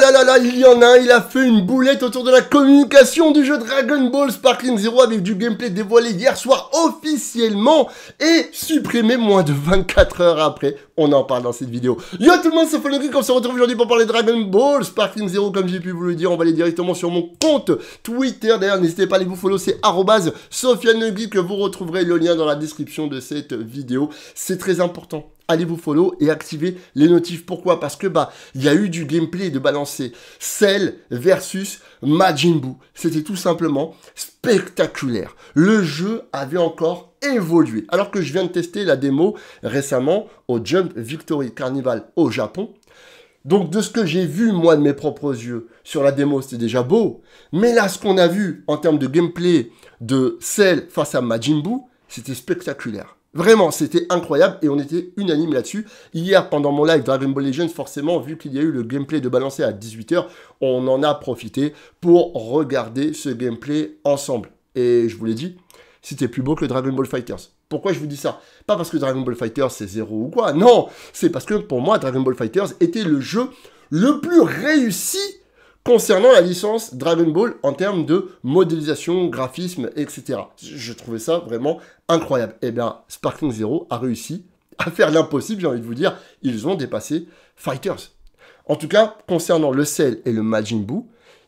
là là il y en a un, il a fait une boulette autour de la communication du jeu Dragon Ball Sparkling Zero avec du gameplay dévoilé hier soir officiellement et supprimé moins de 24 heures après. On en parle dans cette vidéo. Yo tout le monde, c'est Foneric, on se retrouve aujourd'hui pour parler Dragon Ball Sparkling Zero comme j'ai pu vous le dire. On va aller directement sur mon compte Twitter. D'ailleurs, n'hésitez pas à aller vous follow, c'est arrobase que vous retrouverez le lien dans la description de cette vidéo. C'est très important allez vous follow et activez les notifs. Pourquoi Parce que bah il y a eu du gameplay de balancer Cell versus Majin Buu. C'était tout simplement spectaculaire. Le jeu avait encore évolué. Alors que je viens de tester la démo récemment au Jump Victory Carnival au Japon. Donc de ce que j'ai vu moi de mes propres yeux sur la démo, c'était déjà beau. Mais là, ce qu'on a vu en termes de gameplay de Cell face à Majin Buu, c'était spectaculaire. Vraiment, c'était incroyable et on était unanime là-dessus. Hier, pendant mon live Dragon Ball Legends, forcément, vu qu'il y a eu le gameplay de balancer à 18h, on en a profité pour regarder ce gameplay ensemble. Et je vous l'ai dit, c'était plus beau que Dragon Ball Fighters. Pourquoi je vous dis ça Pas parce que Dragon Ball Fighters c'est zéro ou quoi, non C'est parce que pour moi, Dragon Ball Fighters était le jeu le plus réussi concernant la licence Dragon Ball en termes de modélisation, graphisme, etc. Je trouvais ça vraiment incroyable. Eh bien, Sparkling Zero a réussi à faire l'impossible, j'ai envie de vous dire. Ils ont dépassé Fighters. En tout cas, concernant le Cell et le Majin Buu,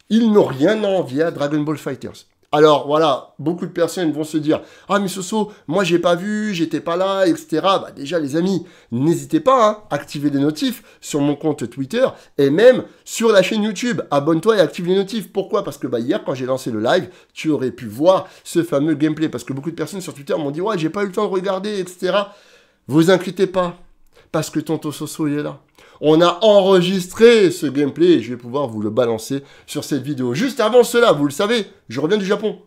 ils n'ont rien à envier à Dragon Ball Fighters. Alors voilà, beaucoup de personnes vont se dire Ah, mais Soso, moi j'ai pas vu, j'étais pas là, etc. Bah, déjà, les amis, n'hésitez pas à hein, activer les notifs sur mon compte Twitter et même sur la chaîne YouTube. Abonne-toi et active les notifs. Pourquoi Parce que bah, hier, quand j'ai lancé le live, tu aurais pu voir ce fameux gameplay. Parce que beaucoup de personnes sur Twitter m'ont dit Ouais, j'ai pas eu le temps de regarder, etc. Vous inquiétez pas, parce que Tonto Soso, il est là on a enregistré ce gameplay et je vais pouvoir vous le balancer sur cette vidéo. Juste avant cela, vous le savez, je reviens du Japon.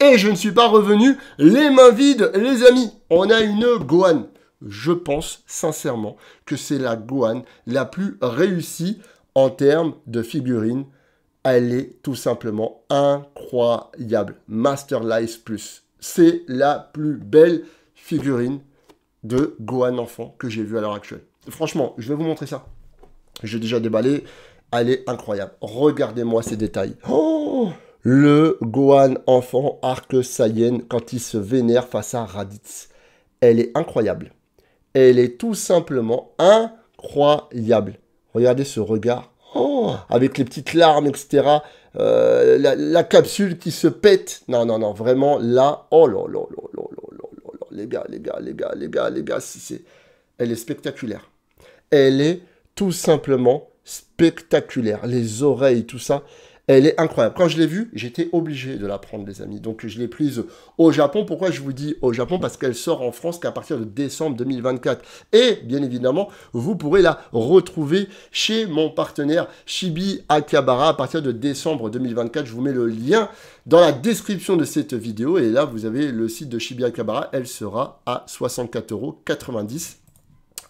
Et je ne suis pas revenu les mains vides, les amis. On a une Gohan. Je pense sincèrement que c'est la Gohan la plus réussie en termes de figurines. Elle est tout simplement incroyable. Master Life Plus. C'est la plus belle figurine de Gohan enfant que j'ai vue à l'heure actuelle. Franchement, je vais vous montrer ça. J'ai déjà déballé. Elle est incroyable. Regardez-moi ces détails. Oh le Gohan enfant arc Saiyan quand il se vénère face à Raditz. Elle est incroyable. Elle est tout simplement incroyable. Regardez ce regard. Oh avec les petites larmes, etc. Euh, la, capsule qui se pète. Non, non, non, vraiment là. Oh là là là là là là là. Les gars, les gars, les gars, les gars, les gars, si c'est. Elle est spectaculaire elle est tout simplement spectaculaire. Les oreilles, tout ça, elle est incroyable. Quand je l'ai vue, j'étais obligé de la prendre, les amis. Donc, je l'ai prise au Japon. Pourquoi je vous dis au Japon Parce qu'elle sort en France qu'à partir de décembre 2024. Et, bien évidemment, vous pourrez la retrouver chez mon partenaire Shibi Akabara à partir de décembre 2024. Je vous mets le lien dans la description de cette vidéo. Et là, vous avez le site de Shibi Akabara. Elle sera à 64,90 euros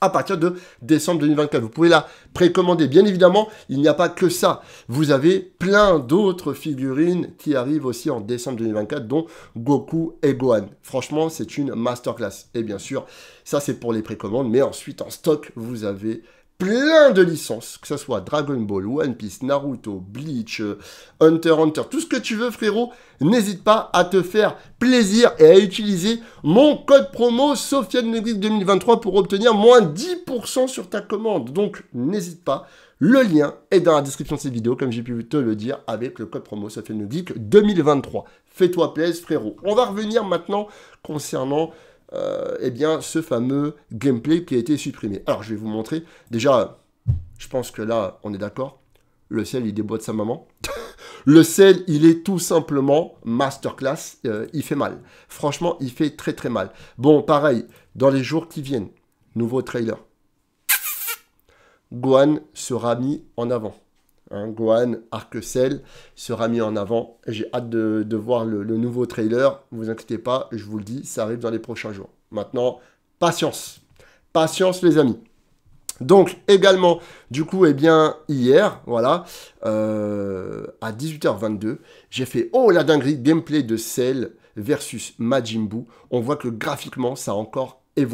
à partir de décembre 2024. Vous pouvez la précommander. Bien évidemment, il n'y a pas que ça. Vous avez plein d'autres figurines qui arrivent aussi en décembre 2024, dont Goku et Gohan. Franchement, c'est une masterclass. Et bien sûr, ça c'est pour les précommandes, mais ensuite en stock, vous avez plein de licences, que ce soit Dragon Ball, One Piece, Naruto, Bleach, euh, Hunter Hunter, tout ce que tu veux frérot, n'hésite pas à te faire plaisir et à utiliser mon code promo Sofiane 2023 pour obtenir moins 10% sur ta commande. Donc n'hésite pas, le lien est dans la description de cette vidéo, comme j'ai pu te le dire, avec le code promo Sofiane 2023. Fais-toi plaisir frérot. On va revenir maintenant concernant euh, eh bien, ce fameux gameplay qui a été supprimé. Alors, je vais vous montrer. Déjà, je pense que là, on est d'accord. Le sel, il déboîte sa maman. le sel, il est tout simplement masterclass. Euh, il fait mal. Franchement, il fait très très mal. Bon, pareil, dans les jours qui viennent, nouveau trailer. Guan sera mis en avant. Hein, Gohan, Arc-Cell sera mis en avant. J'ai hâte de, voir le, nouveau trailer. Ne vous inquiétez pas, je vous le dis, ça arrive dans les prochains jours. Maintenant, patience. Patience, les amis. Donc, également, du coup, eh bien, hier, voilà, euh, à 18h22, j'ai fait Oh la dinguerie, gameplay de Cell versus Majin Buu. On voit que graphiquement, ça a encore et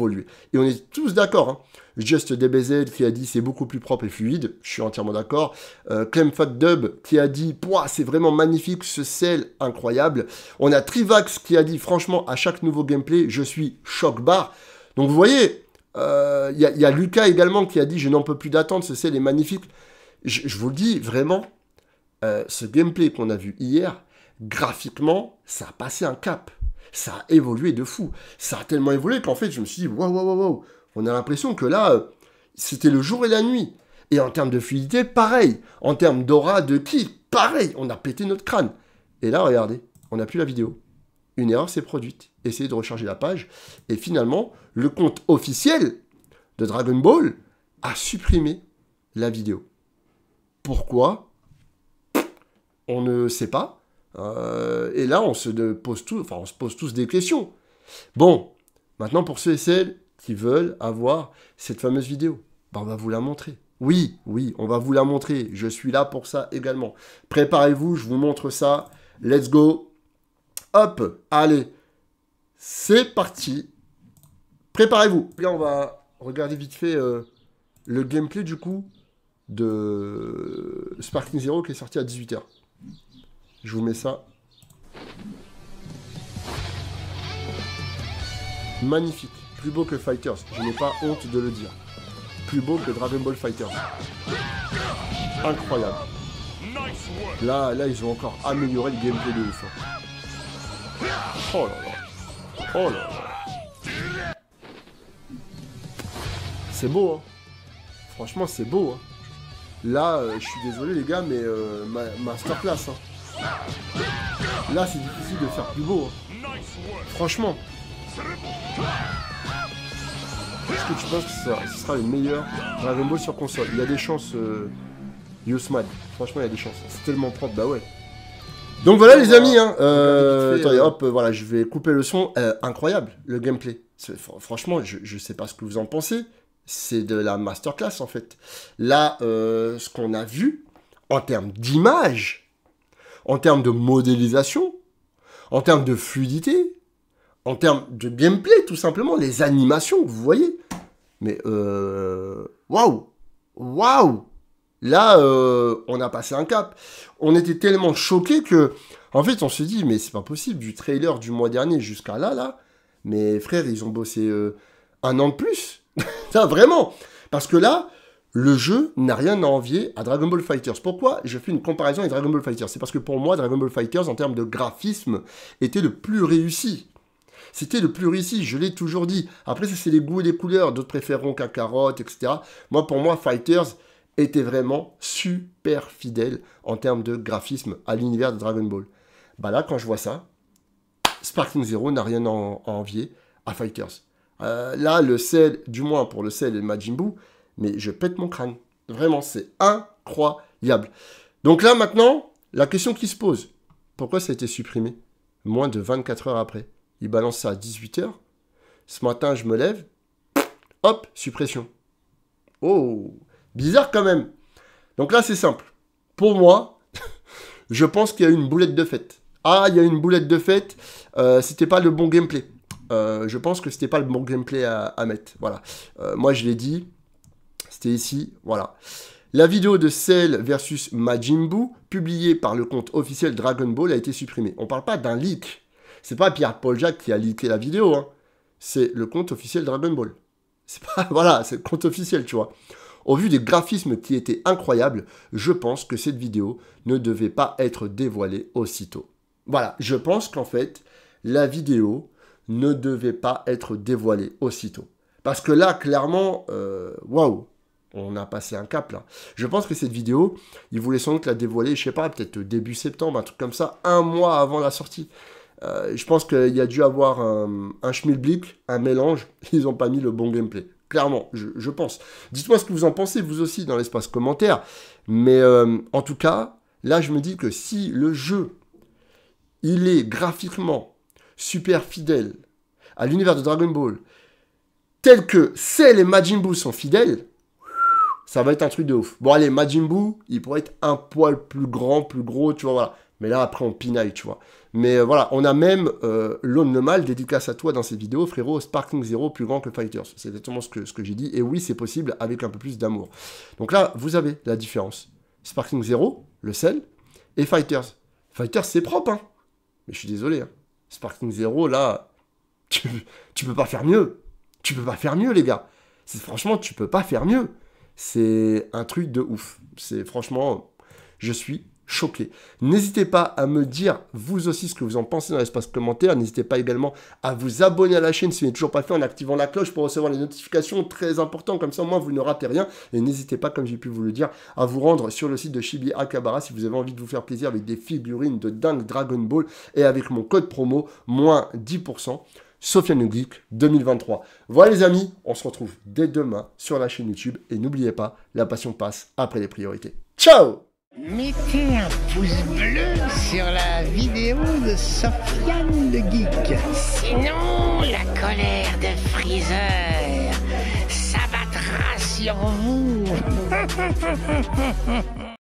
on est tous d'accord. Hein. Just DBZ qui a dit c'est beaucoup plus propre et fluide, je suis entièrement d'accord. Euh, Clem Fat Dub qui a dit c'est vraiment magnifique, ce sel incroyable. On a Trivax qui a dit franchement à chaque nouveau gameplay je suis choc barre, Donc vous voyez, il euh, y, a Lucas également qui a dit je n'en peux plus d'attendre, ce sel est magnifique. Je, vous le dis vraiment, euh, ce gameplay qu'on a vu hier, graphiquement, ça a passé un cap ça a évolué de fou. Ça a tellement évolué qu'en fait, je me suis dit, waouh, waouh, waouh, on a l'impression que là, euh, c'était le jour et la nuit. Et en termes de fluidité, pareil. En termes d'aura, de qui, pareil. On a pété notre crâne. Et là, regardez, on n'a plus la vidéo. Une erreur s'est produite. Essayez de recharger la page. Et finalement, le compte officiel de Dragon Ball a supprimé la vidéo. Pourquoi On ne sait pas. Euh, et là, on se, pose tous, enfin, on se pose tous des questions. Bon, maintenant pour ceux et celles qui veulent avoir cette fameuse vidéo, bah, on va vous la montrer. Oui, oui, on va vous la montrer. Je suis là pour ça également. Préparez-vous, je vous montre ça. Let's go. Hop, allez. C'est parti. Préparez-vous. Là, eh on va regarder vite fait euh, le gameplay du coup de Sparking Zero qui est sorti à 18h. Je vous mets ça. Magnifique. Plus beau que Fighters. Je n'ai pas honte de le dire. Plus beau que Dragon Ball Fighters. Incroyable. Là, là, ils ont encore amélioré le gameplay de ouf. Hein. Oh là là. Oh là là. C'est beau, hein. Franchement, c'est beau, hein. Là, euh, je suis désolé, les gars, mais euh, ma masterclass, hein. Là, c'est difficile de faire plus beau. Hein. Franchement. Est-ce que tu penses que ce sera le meilleur Dragon Ball sur console Il y a des chances, euh, Franchement, il y a des chances. C'est tellement propre, bah ouais. Donc voilà les amis, hein. euh, euh. hop, euh, voilà, je vais couper le son. incroyable, le gameplay. Franchement, je, je sais pas ce que vous en pensez. C'est de la masterclass en fait. Là, ce qu'on a vu en termes d'image, en termes de modélisation, en termes de fluidité, en termes de gameplay, tout simplement, les animations, vous voyez. Mais euh, waouh, waouh, là, euh, on a passé un cap. On était tellement choqués que, en fait, on se dit, mais c'est pas possible, du trailer du mois dernier jusqu'à là, là. Mais frère, ils ont bossé euh, un an de plus. ça, vraiment. Parce que là, le jeu n'a rien à envier à Dragon Ball Fighters. Pourquoi je fais une comparaison avec Dragon Ball Fighters C'est parce que pour moi, Dragon Ball Fighters, en termes de graphisme, était le plus réussi. C'était le plus réussi, je l'ai toujours dit. Après, c'est les goûts et les couleurs. D'autres préféreront Kakarot, etc. Moi, pour moi, Fighters était vraiment super fidèle en termes de graphisme à l'univers de Dragon Ball. Bah là, quand je vois ça, Sparking Zero n'a rien à envier à Fighters. Euh, là, le sel, du moins pour le sel et le Majin Buu, mais je pète mon crâne. Vraiment, c'est incroyable. Donc là, maintenant, la question qui se pose, pourquoi ça a été supprimé Moins de 24 heures après. Il balance ça à 18 heures. Ce matin, je me lève. Hop, suppression. Oh, bizarre quand même. Donc là, c'est simple. Pour moi, je pense qu'il y a eu une boulette de fête. Ah, il y a eu une boulette de fête. Ce euh, C'était pas le bon gameplay. Euh, je pense que c'était pas le bon gameplay à, mettre. Voilà. Euh, moi, je l'ai dit, c'est ici, voilà. La vidéo de Cell versus Majin publiée par le compte officiel Dragon Ball, a été supprimée. On parle pas d'un leak. C'est pas Pierre-Paul Jacques qui a leaké la vidéo. Hein. C'est le compte officiel Dragon Ball. voilà, c'est le compte officiel, tu vois. Au vu des graphismes qui étaient incroyables, je pense que cette vidéo ne devait pas être dévoilée aussitôt. Voilà, je pense qu'en fait, la vidéo ne devait pas être dévoilée aussitôt. Parce que là, clairement, euh, waouh, on a passé un cap là. Je pense que cette vidéo, ils voulaient sans doute la dévoiler, je sais pas, peut-être début septembre, un truc comme ça, un mois avant la sortie. Euh, je pense qu'il y a dû avoir un, schmilblick, un mélange, ils n'ont pas mis le bon gameplay. Clairement, je, pense. Dites-moi ce que vous en pensez, vous aussi, dans l'espace commentaire. Mais euh, en tout cas, là, je me dis que si le jeu, il est graphiquement super fidèle à l'univers de Dragon Ball, tel que Cell et Majin Buu sont fidèles, ça va être un truc de ouf. Bon, allez, Majin il pourrait être un poil plus grand, plus gros, tu vois, voilà. Mais là, après, on pinaille, tu vois. Mais euh, voilà, on a même euh, normal Mal, dédicace à toi dans cette vidéo, frérot, Sparking Zero, plus grand que Fighters. C'est exactement ce que, j'ai dit. Et oui, c'est possible avec un peu plus d'amour. Donc là, vous avez la différence. Sparking Zero, le sel, et Fighters. Fighters, c'est propre, hein. Mais je suis désolé, hein. Sparking Zero, là, tu, tu peux pas faire mieux. Tu peux pas faire mieux, les gars. Franchement, tu peux pas faire mieux. C'est un truc de ouf. C'est franchement, je suis choqué. N'hésitez pas à me dire vous aussi ce que vous en pensez dans l'espace commentaire. N'hésitez pas également à vous abonner à la chaîne si vous n'êtes toujours pas fait en activant la cloche pour recevoir les notifications. Très important, comme ça au moins vous ne ratez rien. Et n'hésitez pas, comme j'ai pu vous le dire, à vous rendre sur le site de Shibi Akabara si vous avez envie de vous faire plaisir avec des figurines de dingue Dragon Ball et avec mon code promo moins 10%. Sofiane Geek 2023. Voilà les amis, on se retrouve dès demain sur la chaîne YouTube et n'oubliez pas, la passion passe après les priorités. Ciao Mettez un pouce bleu sur la vidéo de Sofiane le Geek. Sinon, la colère de Freezer s'abattra sur vous.